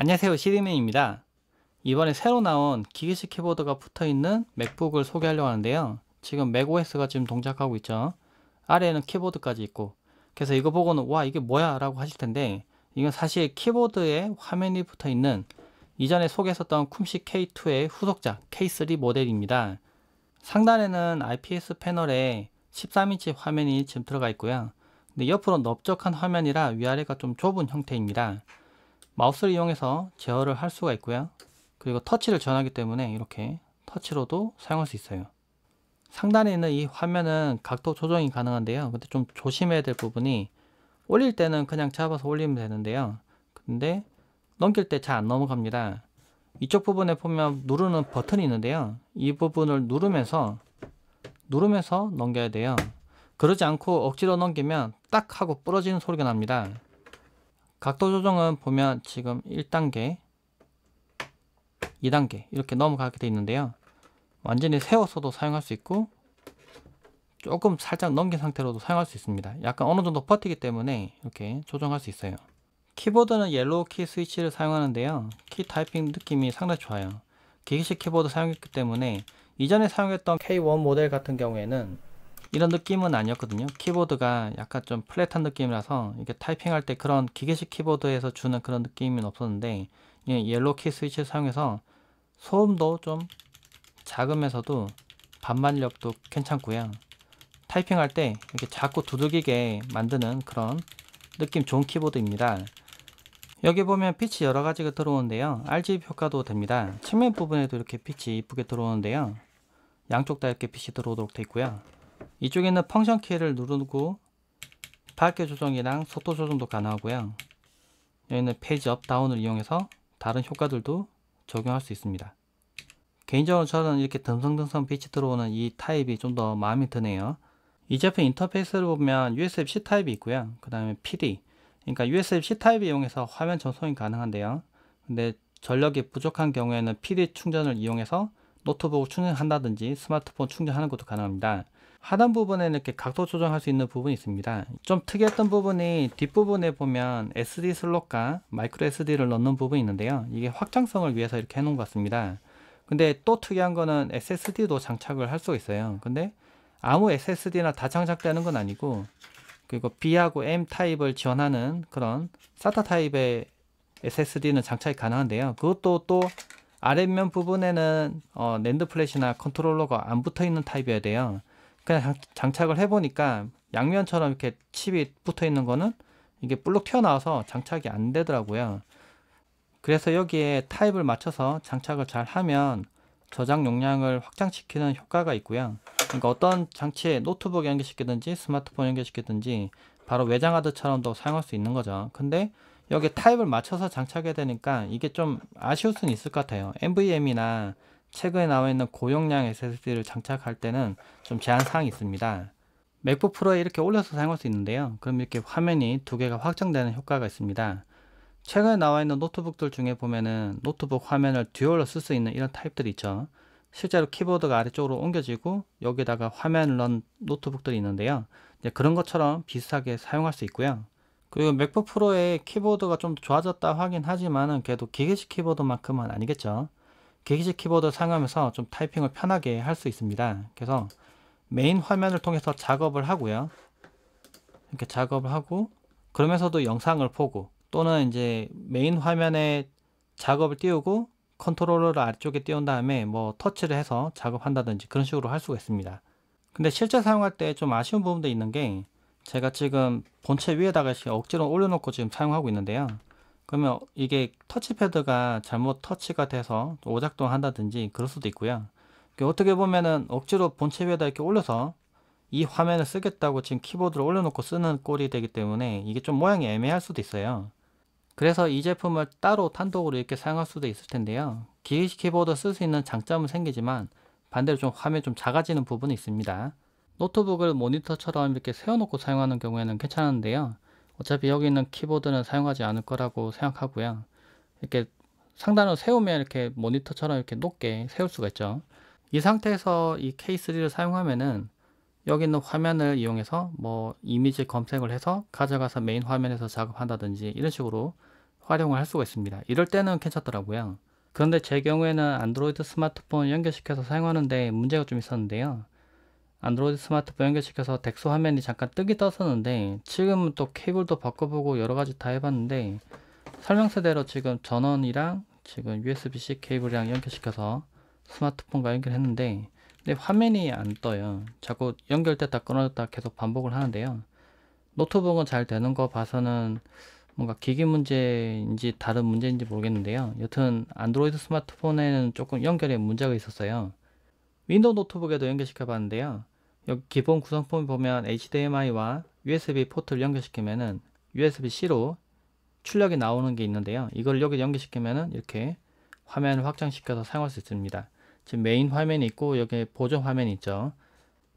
안녕하세요 시디맨입니다 이번에 새로 나온 기계식 키보드가 붙어있는 맥북을 소개하려고 하는데요 지금 맥OS가 지금 동작하고 있죠 아래에는 키보드까지 있고 그래서 이거 보고는 와 이게 뭐야 라고 하실 텐데 이건 사실 키보드에 화면이 붙어있는 이전에 소개했었던 쿰시 K2의 후속작 K3 모델입니다 상단에는 IPS 패널에 13인치 화면이 지금 들어가 있고요 근데 옆으로 넓적한 화면이라 위아래가 좀 좁은 형태입니다 마우스를 이용해서 제어를 할 수가 있고요 그리고 터치를 전하기 때문에 이렇게 터치로도 사용할 수 있어요 상단에 있는 이 화면은 각도 조정이 가능한데요 근데 좀 조심해야 될 부분이 올릴 때는 그냥 잡아서 올리면 되는데요 근데 넘길 때 잘 안 넘어갑니다 이쪽 부분에 보면 누르는 버튼이 있는데요 이 부분을 누르면서 누르면서 넘겨야 돼요 그러지 않고 억지로 넘기면 딱 하고 부러지는 소리가 납니다 각도 조정은 보면 지금 1단계, 2단계 이렇게 넘어가게 돼 있는데요. 완전히 세워서도 사용할 수 있고 조금 살짝 넘긴 상태로도 사용할 수 있습니다. 약간 어느 정도 버티기 때문에 이렇게 조정할 수 있어요. 키보드는 옐로우 키 스위치를 사용하는데요. 키 타이핑 느낌이 상당히 좋아요. 기계식 키보드 사용했기 때문에 이전에 사용했던 K1 모델 같은 경우에는 이런 느낌은 아니었거든요. 키보드가 약간 좀 플랫한 느낌이라서 이게 타이핑할 때 그런 기계식 키보드에서 주는 그런 느낌은 없었는데 예, 옐로키 스위치를 사용해서 소음도 좀 작으면서도 반발력도 괜찮고요. 타이핑할 때 이렇게 자꾸 두들기게 만드는 그런 느낌 좋은 키보드입니다. 여기 보면 빛이 여러 가지가 들어오는데요. RGB 효과도 됩니다. 측면 부분에도 이렇게 빛이 이쁘게 들어오는데요. 양쪽 다 이렇게 빛이 들어오도록 되어 있고요. 이쪽에는 펑션 키를 누르고 밝게 조정이랑 속도 조정도 가능하고요. 여기는 페이지 업, 다운을 이용해서 다른 효과들도 적용할 수 있습니다. 개인적으로 저는 이렇게 듬성듬성 빛이 들어오는 이 타입이 좀 더 마음에 드네요. 이 제품 인터페이스를 보면 USB-C 타입이 있고요. 그 다음에 PD, 그러니까 USB-C 타입을 이용해서 화면 전송이 가능한데요. 근데 전력이 부족한 경우에는 PD 충전을 이용해서 노트북 충전한다든지 스마트폰 충전하는 것도 가능합니다. 하단 부분에는 이렇게 각도 조정할 수 있는 부분이 있습니다. 좀 특이했던 부분이 뒷부분에 보면 SD 슬롯과 마이크로 SD를 넣는 부분이 있는데요. 이게 확장성을 위해서 이렇게 해놓은 것 같습니다. 근데 또 특이한 거는 SSD도 장착을 할 수 있어요. 근데 아무 SSD나 다 장착되는 건 아니고 그리고 B하고 M 타입을 지원하는 그런 SATA 타입의 SSD는 장착이 가능한데요. 그것도 또 아랫면 부분에는 어, 랜드 플래시나 컨트롤러가 안 붙어 있는 타입이어야 돼요. 그냥 장착을 해보니까 양면처럼 이렇게 칩이 붙어 있는 거는 이게 블록 튀어나와서 장착이 안 되더라고요. 그래서 여기에 타입을 맞춰서 장착을 잘 하면 저장 용량을 확장시키는 효과가 있고요. 그러니까 어떤 장치에 노트북 연결시키든지 스마트폰 연결시키든지 바로 외장하드처럼도 사용할 수 있는 거죠. 근데 여기 타입을 맞춰서 장착해야 되니까 이게 좀 아쉬울 수는 있을 것 같아요. NVM이나 최근에 나와 있는 고용량 SSD를 장착할 때는 좀 제한사항이 있습니다. 맥북 프로에 이렇게 올려서 사용할 수 있는데요. 그럼 이렇게 화면이 두 개가 확정되는 효과가 있습니다. 최근에 나와 있는 노트북들 중에 보면은 노트북 화면을 듀얼로 쓸 수 있는 이런 타입들이 있죠. 실제로 키보드가 아래쪽으로 옮겨지고 여기다가 화면을 넣은 노트북들이 있는데요. 그런 것처럼 비슷하게 사용할 수 있고요. 그리고 맥북 프로의 키보드가 좀 좋아졌다 확인 하지만은 그래도 기계식 키보드만큼은 아니겠죠. 계기식 키보드 사용하면서 좀 타이핑을 편하게 할 수 있습니다. 그래서 메인 화면을 통해서 작업을 하고요. 이렇게 작업을 하고 그러면서도 영상을 보고 또는 이제 메인 화면에 작업을 띄우고 컨트롤러를 아래쪽에 띄운 다음에 뭐 터치를 해서 작업한다든지 그런 식으로 할 수가 있습니다. 근데 실제 사용할 때 좀 아쉬운 부분도 있는 게 제가 지금 본체 위에다가 억지로 올려놓고 지금 사용하고 있는데요. 그러면 이게 터치패드가 잘못 터치가 돼서 오작동 한다든지 그럴 수도 있고요. 어떻게 보면은 억지로 본체 위에다 이렇게 올려서 이 화면을 쓰겠다고 지금 키보드를 올려놓고 쓰는 꼴이 되기 때문에 이게 좀 모양이 애매할 수도 있어요. 그래서 이 제품을 따로 단독으로 이렇게 사용할 수도 있을 텐데요. 기계식 키보드 쓸 수 있는 장점은 생기지만 반대로 좀 화면이 좀 작아지는 부분이 있습니다. 노트북을 모니터처럼 이렇게 세워놓고 사용하는 경우에는 괜찮은데요. 어차피 여기 있는 키보드는 사용하지 않을 거라고 생각하고요. 이렇게 상단을 세우면 이렇게 모니터처럼 이렇게 높게 세울 수가 있죠. 이 상태에서 이 K3를 사용하면은 여기 있는 화면을 이용해서 뭐 이미지 검색을 해서 가져가서 메인 화면에서 작업한다든지 이런 식으로 활용을 할 수가 있습니다. 이럴 때는 괜찮더라고요. 그런데 제 경우에는 안드로이드 스마트폰 연결시켜서 사용하는데 문제가 좀 있었는데요. 안드로이드 스마트폰 연결시켜서 덱소 화면이 잠깐 뜨기 떴었는데 지금은 또 케이블도 바꿔보고 여러가지 다 해봤는데 설명서대로 지금 전원이랑 지금 USB-C 케이블이랑 연결시켜서 스마트폰과 연결했는데 근데 화면이 안 떠요 자꾸 연결됐다 끊어졌다 계속 반복을 하는데요 노트북은 잘 되는 거 봐서는 뭔가 기기 문제인지 다른 문제인지 모르겠는데요 여튼 안드로이드 스마트폰에는 조금 연결에 문제가 있었어요 윈도우 노트북에도 연결시켜 봤는데요 여기 기본 구성 폼 보면 HDMI와 USB 포트를 연결시키면은 USB-C로 출력이 나오는 게 있는데요. 이걸 여기 연결시키면은 이렇게 화면을 확장시켜서 사용할 수 있습니다. 지금 메인 화면이 있고 여기 에 보조 화면이 있죠.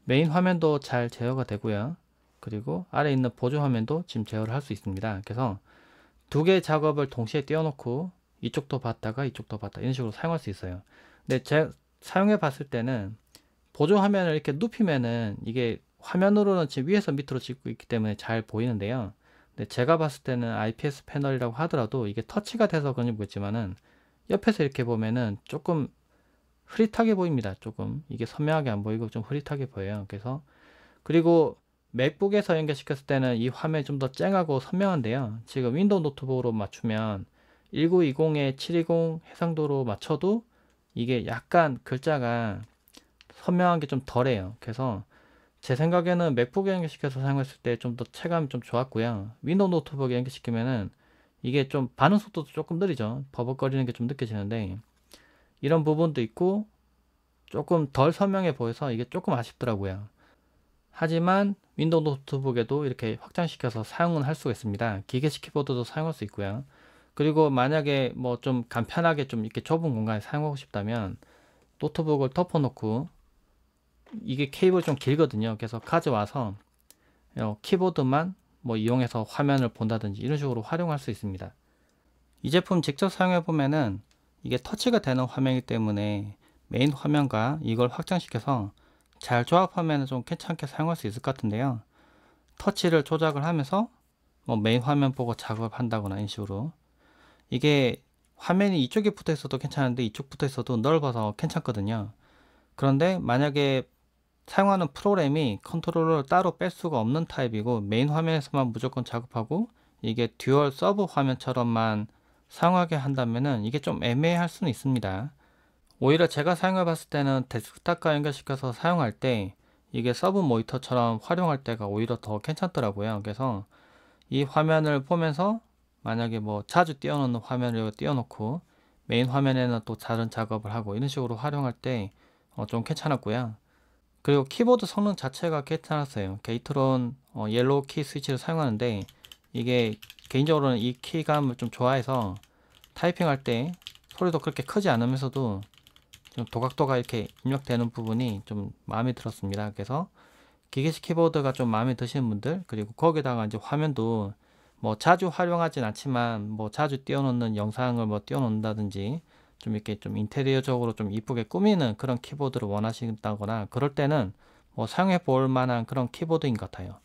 메인 화면도 잘 제어가 되고요. 그리고 아래 있는 보조 화면도 지금 제어를 할 수 있습니다. 그래서 두 개의 작업을 동시에 띄워놓고 이쪽도 봤다가 이쪽도 봤다 이런 식으로 사용할 수 있어요. 근데 제 사용해 봤을 때는 보조 화면을 이렇게 눕히면은 이게 화면으로는 지금 위에서 밑으로 찍고 있기 때문에 잘 보이는데요. 근데 제가 봤을 때는 IPS 패널이라고 하더라도 이게 터치가 돼서 그런지 모르겠지만은 옆에서 이렇게 보면은 조금 흐릿하게 보입니다. 조금 이게 선명하게 안 보이고 좀 흐릿하게 보여요. 그래서 그리고 맥북에서 연결시켰을 때는 이 화면이 좀 더 쨍하고 선명한데요. 지금 윈도우 노트북으로 맞추면 1920에 720 해상도로 맞춰도 이게 약간 글자가 선명한 게 좀 덜해요. 그래서 제 생각에는 맥북에 연결시켜서 사용했을 때 좀 더 체감이 좀 좋았고요. 윈도우 노트북에 연결시키면은 이게 좀 반응 속도도 조금 느리죠. 버벅거리는 게 좀 느껴지는데 이런 부분도 있고 조금 덜 선명해 보여서 이게 조금 아쉽더라고요. 하지만 윈도우 노트북에도 이렇게 확장시켜서 사용은 할 수가 있습니다. 기계식 키보드도 사용할 수 있고요. 그리고 만약에 뭐 좀 간편하게 좀 이렇게 좁은 공간에 사용하고 싶다면 노트북을 덮어놓고 이게 케이블 좀 길거든요. 그래서 가져와서 어, 키보드만 뭐 이용해서 화면을 본다든지 이런 식으로 활용할 수 있습니다. 이 제품 직접 사용해 보면은 이게 터치가 되는 화면이기 때문에 메인 화면과 이걸 확장시켜서 잘 조합하면 좀 괜찮게 사용할 수 있을 것 같은데요. 터치를 조작을 하면서 뭐 메인 화면 보고 작업한다거나 이런 식으로 이게 화면이 이쪽에 붙어 있어도 괜찮은데 이쪽 붙어 있어도 넓어서 괜찮거든요. 그런데 만약에 사용하는 프로그램이 컨트롤러를 따로 뺄 수가 없는 타입이고 메인 화면에서만 무조건 작업하고 이게 듀얼 서브 화면처럼만 사용하게 한다면은 이게 좀 애매할 수는 있습니다. 오히려 제가 사용해 봤을 때는 데스크탑과 연결시켜서 사용할 때 이게 서브 모니터처럼 활용할 때가 오히려 더 괜찮더라고요. 그래서 이 화면을 보면서 만약에 뭐 자주 띄워놓는 화면을 띄워놓고 메인 화면에는 또 다른 작업을 하고 이런 식으로 활용할 때좀 어, 괜찮았고요. 그리고 키보드 성능 자체가 괜찮았어요. 게이트론 어, 옐로우 키 스위치를 사용하는데 이게 개인적으로는 이 키감을 좀 좋아해서 타이핑할 때 소리도 그렇게 크지 않으면서도 좀도각도가 이렇게 입력되는 부분이 좀 마음에 들었습니다. 그래서 기계식 키보드가 좀 마음에 드시는 분들 그리고 거기다가 이제 화면도 뭐 자주 활용하진 않지만 뭐 자주 띄워놓는 영상을 뭐 띄워놓는다든지 좀 이렇게 좀 인테리어적으로 좀 이쁘게 꾸미는 그런 키보드를 원하신다거나 그럴 때는 뭐 사용해 볼 만한 그런 키보드인 것 같아요.